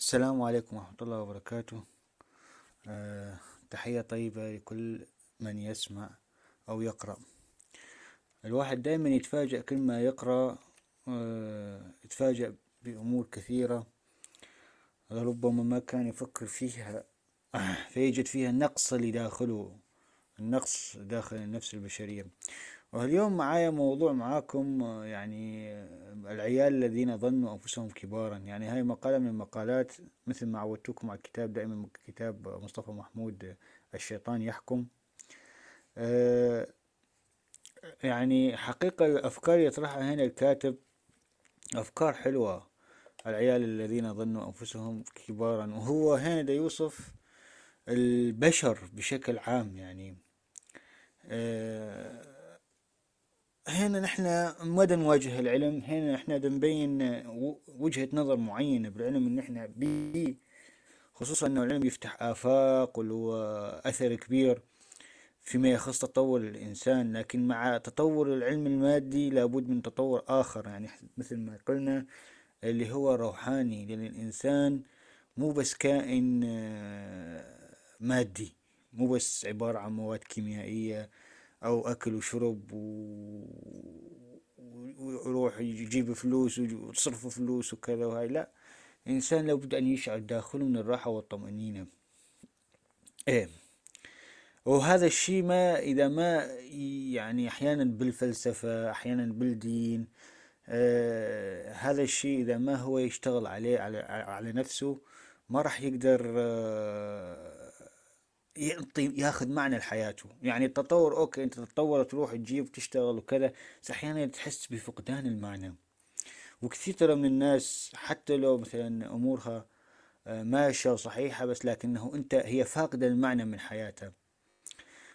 السلام عليكم ورحمة الله وبركاته أه تحية طيبة لكل من يسمع أو يقرأ الواحد دايما يتفاجأ كل ما يقرأ أه يتفاجأ بأمور كثيرة ربما ما كان يفكر فيها فيجد فيها النقص اللي داخله النقص داخل النفس البشرية واليوم معايا موضوع معاكم يعني العيال الذين ظنوا أنفسهم كبارا يعني هاي مقالة من المقالات مثل ما عودتكم على الكتاب دائما كتاب مصطفى محمود الشيطان يحكم آه، يعني حقيقة الأفكار يطرحها هنا الكاتب أفكار حلوة العيال الذين ظنوا أنفسهم كبارا وهو هنا دا يوصف البشر بشكل عام يعني أه هنا نحن ما نواجه العلم هنا نحن نبين وجهة نظر معينة بالعلم ان احنا بيه خصوصا انه العلم يفتح افاق وله اثر كبير فيما يخص تطور الانسان لكن مع تطور العلم المادي لابد من تطور اخر يعني مثل ما قلنا اللي هو روحاني لان الانسان مو بس كائن آه، مادي مو بس عبارة عن مواد كيميائية او اكل وشرب و... ويروح يجيب فلوس ويصرف فلوس وكذا وهاي لا الانسان لابد ان يشعر داخله من الراحه والطمانينه ايه وهذا الشيء ما اذا ما يعني احيانا بالفلسفه احيانا بالدين آه هذا الشيء اذا ما هو يشتغل عليه على, على نفسه ما راح يقدر آه يعطي ياخذ معنى لحياته يعني التطور اوكي انت تتطور تروح تجيب تشتغل وكذا بس احيانا تحس بفقدان المعنى وكثير ترى من الناس حتى لو مثلا امورها آه، ماشية وصحيحة بس لكنه انت هي فاقدة المعنى من حياتها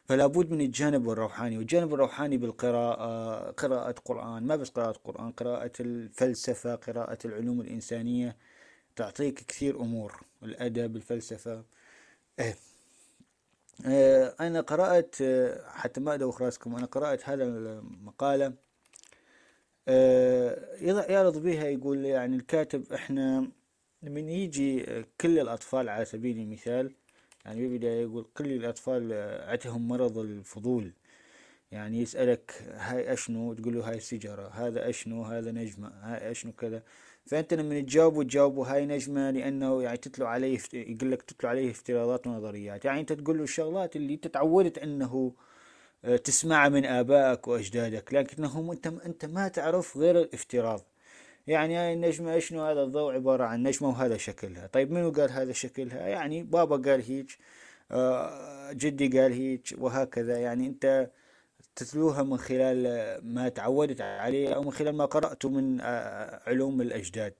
فلا بد من الجانب الروحاني والجانب الروحاني بالقراءة قراءة قرآن ما بس قراءة قرآن قراءة الفلسفة قراءة العلوم الإنسانية تعطيك كثير أمور الأدب الفلسفة إيه آه، أنا قرأت آه، حتى ما أدوخ راسكم أنا قرأت هذا المقالة آه، يعرض بها يقول يعني الكاتب إحنا من يجي كل الأطفال على سبيل المثال يعني بالبداية يقول كل الأطفال عتهم مرض الفضول يعني يسألك هاي أشنو تقول له هاي سجرة هذا أشنو هذا نجمة هاي أشنو كذا فأنت لما تجاوبه تجاوبه هاي نجمة لأنه يعني تتلو عليه يقول لك تتلو عليه افتراضات ونظريات يعني أنت تقول له الشغلات اللي أنت تعودت أنه آه، تسمعها من آبائك وأجدادك لكنهم أنت أنت ما تعرف غير الافتراض يعني هاي النجمة أشنو هذا الضوء عبارة عن نجمة وهذا شكلها طيب منو قال هذا شكلها يعني بابا قال هيج آه، جدي قال هيج وهكذا يعني أنت تتلوها من خلال ما تعودت عليه أو من خلال ما قرأته من آه، آه، علوم الأجداد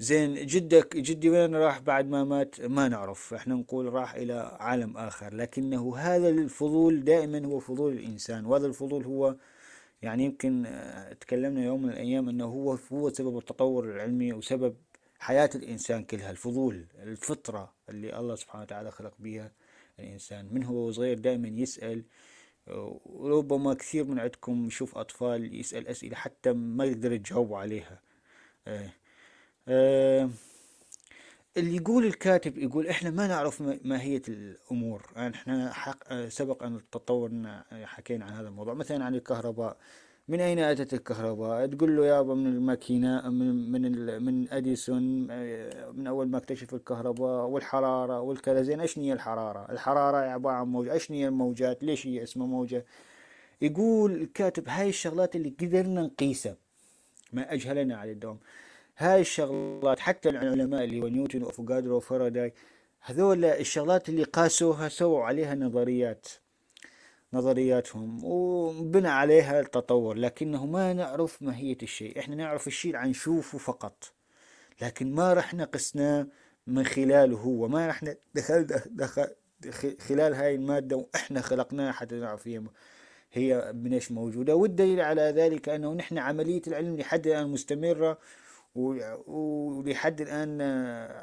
زين جدك جدي وين راح بعد ما مات ما نعرف احنا نقول راح الى عالم اخر لكنه هذا الفضول دائما هو فضول الانسان وهذا الفضول هو يعني يمكن آه، تكلمنا يوم من الايام انه هو هو سبب التطور العلمي وسبب حياة الانسان كلها الفضول الفطرة اللي الله سبحانه وتعالى خلق بها الانسان من هو صغير دائما يسأل وربما كثير من عندكم يشوف أطفال يسأل أسئلة حتى ما يقدر يجاوب عليها إيه. إيه. اللي يقول الكاتب يقول احنا ما نعرف ماهية الامور يعني احنا حق سبق ان تطورنا إيه، حكينا عن هذا الموضوع مثلا عن الكهرباء من أين أتت الكهرباء تقول له يابا من الماكينة من من من أديسون آه، من أول ما اكتشف الكهرباء والحرارة والكذا زين إيش هي الحرارة الحرارة عبارة عن موجة إيش هي الموجات ليش هي اسمها موجة يقول الكاتب هاي الشغلات اللي قدرنا نقيسها ما أجهلنا على الدوام هاي الشغلات حتى العلماء اللي هو نيوتن وأفوكادرو وفاراداي هذول الشغلات اللي قاسوها سووا عليها نظريات نظرياتهم وبنى عليها التطور لكنه ما نعرف ماهية الشيء احنا نعرف الشيء عن شوفه فقط لكن ما رح نقسناه من خلاله هو ما رح ندخل دخل خلال هاي المادة وإحنا خلقناها حتى نعرف هي هي من إيش موجودة والدليل على ذلك أنه نحن عملية العلم لحد الآن مستمرة ولحد الآن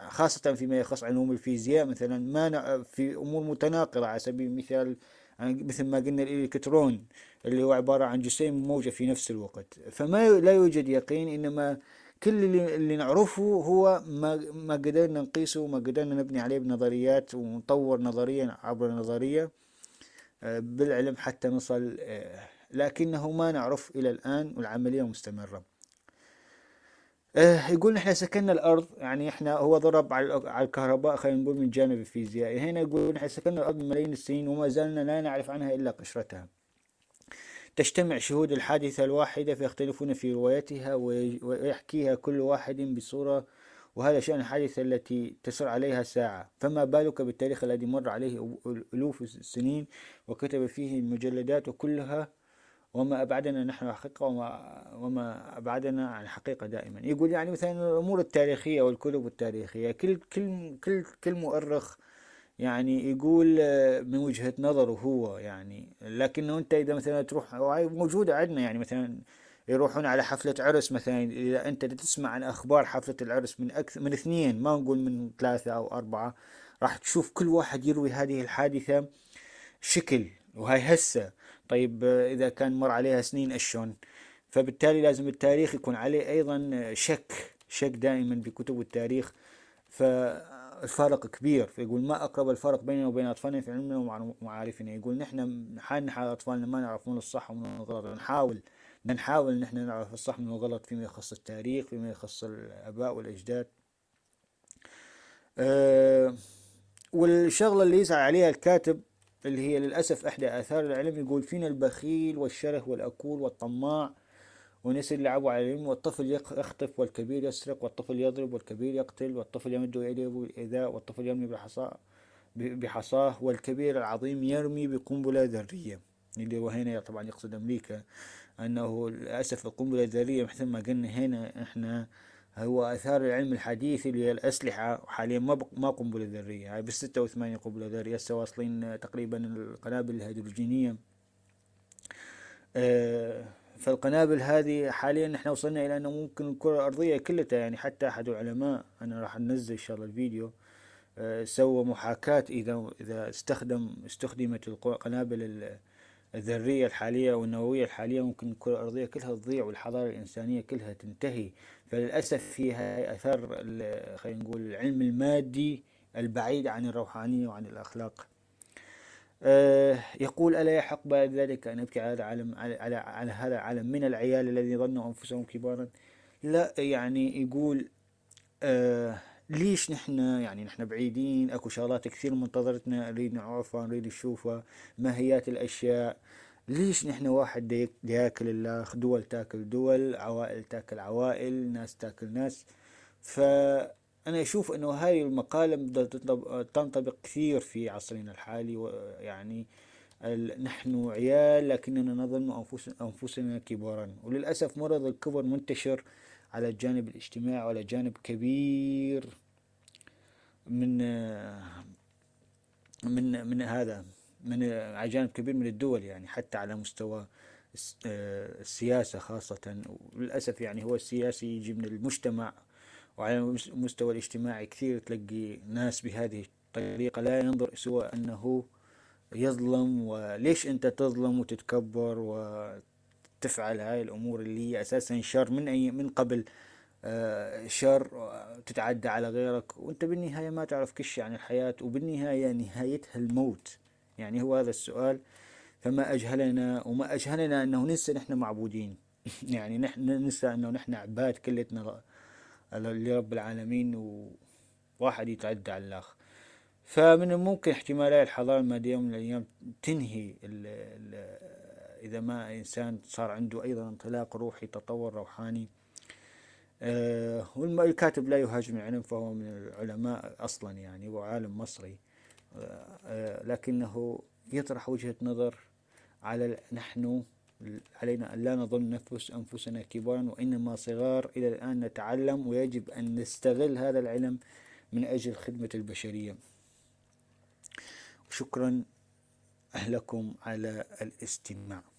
خاصة فيما يخص علوم الفيزياء مثلا ما في أمور متناقضة على سبيل المثال مثل ما قلنا الإلكترون اللي هو عبارة عن جسيم موجة في نفس الوقت فما لا يوجد يقين إنما كل اللي, اللي نعرفه هو ما, ما قدرنا نقيسه وما قدرنا نبني عليه بنظريات ونطور نظريا عبر نظرية آه، بالعلم حتى نصل آه، لكنه ما نعرف إلى الآن والعملية مستمرة آه يقول احنا سكننا الارض يعني احنا هو ضرب على الكهرباء خلينا نقول من جانب الفيزيائي هنا يقول احنا سكننا الارض من ملايين السنين وما زلنا لا نعرف عنها الا قشرتها تجتمع شهود الحادثة الواحدة فيختلفون في روايتها ويحكيها كل واحد بصورة وهذا شأن الحادثة التي تسر عليها ساعة فما بالك بالتاريخ الذي مر عليه ألوف السنين وكتب فيه المجلدات وكلها وما أبعدنا نحن حقيقة وما, وما أبعدنا عن حقيقة دائما يقول يعني مثلا الأمور التاريخية والكتب التاريخية كل كل كل كل مؤرخ يعني يقول آه، من وجهة نظره هو يعني لكنه أنت إذا مثلا تروح موجودة عندنا يعني مثلا يروحون على حفلة عرس مثلا إذا أنت تسمع عن أخبار حفلة العرس من أكثر من اثنين ما نقول من ثلاثة أو أربعة راح تشوف كل واحد يروي هذه الحادثة شكل وهاي هسه طيب آه، اذا كان مر عليها سنين اشون فبالتالي لازم التاريخ يكون عليه ايضا آه، شك شك دائما بكتب التاريخ فالفارق كبير فيقول ما اقرب الفرق بيننا وبين اطفالنا في علمنا ومعارفنا يقول نحن حالنا حال اطفالنا ما نعرف من الصح ومن الغلط نحاول نحاول نحن نعرف الصح من الغلط فيما يخص التاريخ فيما يخص الاباء والاجداد أه والشغله اللي يسعى عليها الكاتب اللي هي للأسف إحدى آثار العلم يقول فينا البخيل والشره والأكول والطماع ونسي يلعبوا على العلم والطفل يخطف والكبير يسرق والطفل يضرب والكبير يقتل والطفل يمد يده بالإيذاء والطفل يرمي بحصاه بحصاه والكبير العظيم يرمي بقنبلة ذرية اللي هو هنا طبعا يقصد أمريكا أنه للأسف القنبلة الذرية مثل ما قلنا هنا إحنا هو اثار العلم الحديث اللي هي الاسلحه وحاليا ما ما قنبله ذريه هاي بال 86 قنبله ذريه هسه واصلين آه، تقريبا القنابل الهيدروجينيه آه، فالقنابل هذه حاليا احنا وصلنا الى انه ممكن الكره الارضيه كلها يعني حتى احد العلماء انا راح انزل ان شاء الله الفيديو آه، سوى محاكاه اذا اذا استخدم استخدمت القنابل الذرية الحالية والنووية الحالية ممكن الكرة الأرضية كلها تضيع والحضارة الإنسانية كلها تنتهي فللأسف فيها أثر خلينا نقول العلم المادي البعيد عن الروحانية وعن الأخلاق آه، يقول ألا يحق بعد ذلك أن أبكي على هذا العالم على, على هذا العالم من العيال الذي ظنوا أنفسهم كبارا لا يعني يقول آه ليش نحن يعني نحن بعيدين اكو شغلات كثير منتظرتنا نريد نعرفها نريد نشوفها ماهيات الاشياء ليش نحن واحد ياكل الاخ دول تاكل دول عوائل تاكل عوائل ناس تاكل ناس فأنا أشوف أنه هاي المقالة تنطبق كثير في عصرنا الحالي يعني نحن عيال لكننا نظن أنفسنا كبارا وللأسف مرض الكبر منتشر على الجانب الاجتماعي وعلى جانب كبير من من من هذا من على جانب كبير من الدول يعني حتى على مستوى آه، السياسة خاصة وللأسف يعني هو السياسي يجي من المجتمع وعلى المستوى الاجتماعي كثير تلقي ناس بهذه الطريقة لا ينظر سوى أنه يظلم وليش انت تظلم وتتكبر وتفعل هاي الامور اللي هي اساسا شر من اي من قبل آه، شر تتعدى على غيرك وانت بالنهايه ما تعرف كل شيء عن الحياه وبالنهايه نهايتها الموت يعني هو هذا السؤال فما اجهلنا وما اجهلنا انه ننسى نحن معبودين يعني نحن ننسى انه نحن عباد كلتنا لرب العالمين وواحد يتعدى على الاخر فمن الممكن احتمالية الحضارة المادية من الأيام تنهي الـ الـ إذا ما إنسان صار عنده أيضا انطلاق روحي تطور روحاني آه، والكاتب لا يهاجم العلم فهو من العلماء أصلا يعني وعالم مصري آه، آه، لكنه يطرح وجهة نظر على نحن علينا أن لا نظن نفس أنفسنا كبارا وإنما صغار إلى الآن نتعلم ويجب أن نستغل هذا العلم من أجل خدمة البشرية شكرا أهلكم على الاستماع